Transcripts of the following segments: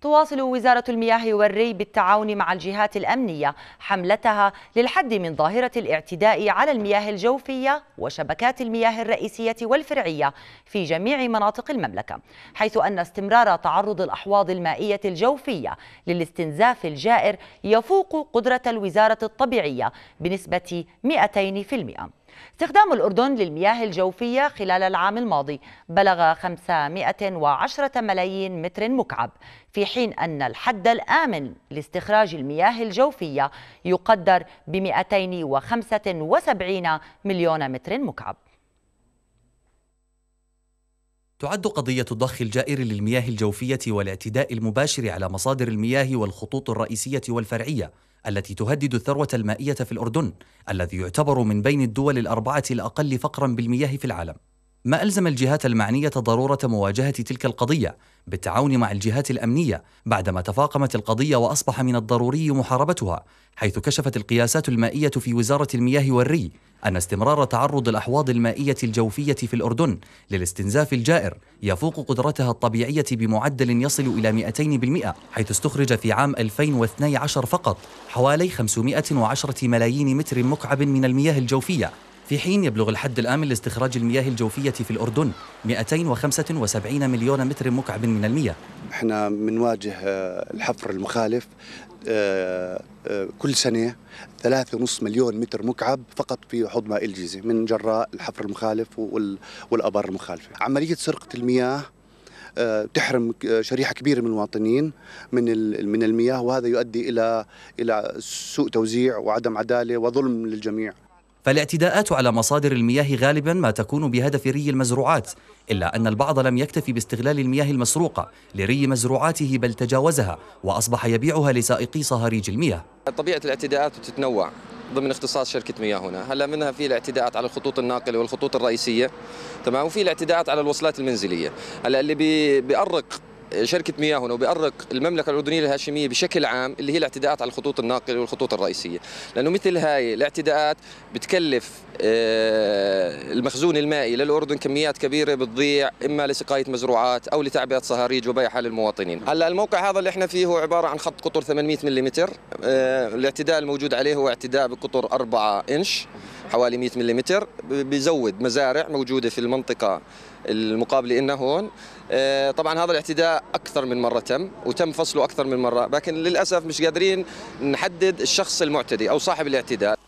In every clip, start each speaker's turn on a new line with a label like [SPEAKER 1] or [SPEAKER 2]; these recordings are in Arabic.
[SPEAKER 1] تواصل وزارة المياه والري بالتعاون مع الجهات الأمنية حملتها للحد من ظاهرة الاعتداء على المياه الجوفية وشبكات المياه الرئيسية والفرعية في جميع مناطق المملكة حيث أن استمرار تعرض الأحواض المائية الجوفية للاستنزاف الجائر يفوق قدرة الوزارة الطبيعية بنسبة 200% استخدام الأردن للمياه الجوفية خلال العام الماضي بلغ 510 ملايين متر مكعب في حين أن الحد الآمن لاستخراج المياه الجوفية يقدر ب 275 مليون متر مكعب
[SPEAKER 2] تعد قضية الضخ الجائر للمياه الجوفية والاعتداء المباشر على مصادر المياه والخطوط الرئيسية والفرعية التي تهدد الثروة المائية في الأردن الذي يعتبر من بين الدول الأربعة الأقل فقرا بالمياه في العالم ما ألزم الجهات المعنية ضرورة مواجهة تلك القضية بالتعاون مع الجهات الأمنية بعدما تفاقمت القضية وأصبح من الضروري محاربتها حيث كشفت القياسات المائية في وزارة المياه والري أن استمرار تعرض الأحواض المائية الجوفية في الأردن للاستنزاف الجائر يفوق قدرتها الطبيعية بمعدل يصل إلى 200% حيث استخرج في عام 2012 فقط حوالي 510 ملايين متر مكعب من المياه الجوفية في حين يبلغ الحد الآمن لاستخراج المياه الجوفية في الأردن 275 مليون متر مكعب من المياه
[SPEAKER 3] احنا بنواجه آه، الحفر المخالف آه، آه، كل سنة ثلاثة ونص مليون متر مكعب فقط في حضمة الجيزة من جراء الحفر المخالف والأبار المخالفة عملية سرقة المياه تحرم شريحه كبيره من المواطنين من من المياه وهذا يؤدي الى الى سوء توزيع وعدم عداله وظلم للجميع
[SPEAKER 2] فالاعتداءات على مصادر المياه غالبا ما تكون بهدف ري المزروعات إلا أن البعض لم يكتفي باستغلال المياه المسروقة لري مزروعاته بل تجاوزها وأصبح يبيعها لسائقي صهاريج المياه
[SPEAKER 4] طبيعة الاعتداءات تتنوع ضمن اختصاص شركة مياه هنا هلا منها في الاعتداءات على الخطوط الناقلة والخطوط الرئيسية تمام وفي الاعتداءات على الوصلات المنزلية هلا اللي بيأرق شركة هنا وبيأرق المملكة الأردنية الهاشمية بشكل عام اللي هي الاعتداءات على الخطوط الناقلة والخطوط الرئيسية لأنه مثل هاي الاعتداءات بتكلف آه، المخزون المائي للأردن كميات كبيرة بتضيع إما لسقاية مزروعات أو لتعبئة صهاريج وبيعها للمواطنين هلا الموقع هذا اللي احنا فيه هو عبارة عن خط قطر 800 ملم آه، الاعتداء الموجود عليه هو اعتداء بقطر 4 إنش حوالي 100 ملم بيزود مزارع موجودة في المنطقة المقابله لنا هون آه، طبعا هذا الاعتداء اكثر من مره تم وتم فصله اكثر من مره لكن للاسف مش قادرين نحدد
[SPEAKER 2] الشخص المعتدي او صاحب الاعتداء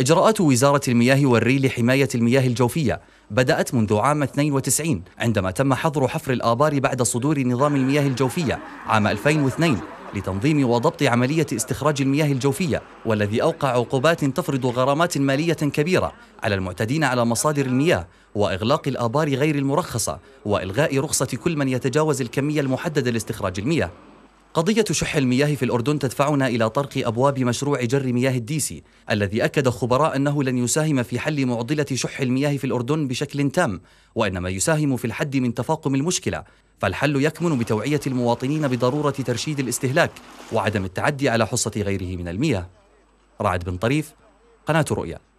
[SPEAKER 2] إجراءات وزارة المياه والري لحماية المياه الجوفية بدأت منذ عام 92 عندما تم حظر حفر الآبار بعد صدور نظام المياه الجوفية عام 2002 لتنظيم وضبط عملية استخراج المياه الجوفية والذي أوقع عقوبات تفرض غرامات مالية كبيرة على المعتدين على مصادر المياه وإغلاق الآبار غير المرخصة وإلغاء رخصة كل من يتجاوز الكمية المحددة لاستخراج المياه قضية شح المياه في الأردن تدفعنا إلى طرق أبواب مشروع جر مياه الديسي الذي أكد خبراء أنه لن يساهم في حل معضلة شح المياه في الأردن بشكل تام وإنما يساهم في الحد من تفاقم المشكلة فالحل يكمن بتوعية المواطنين بضرورة ترشيد الاستهلاك وعدم التعدي على حصة غيره من المياه رعد بن طريف قناة رؤيا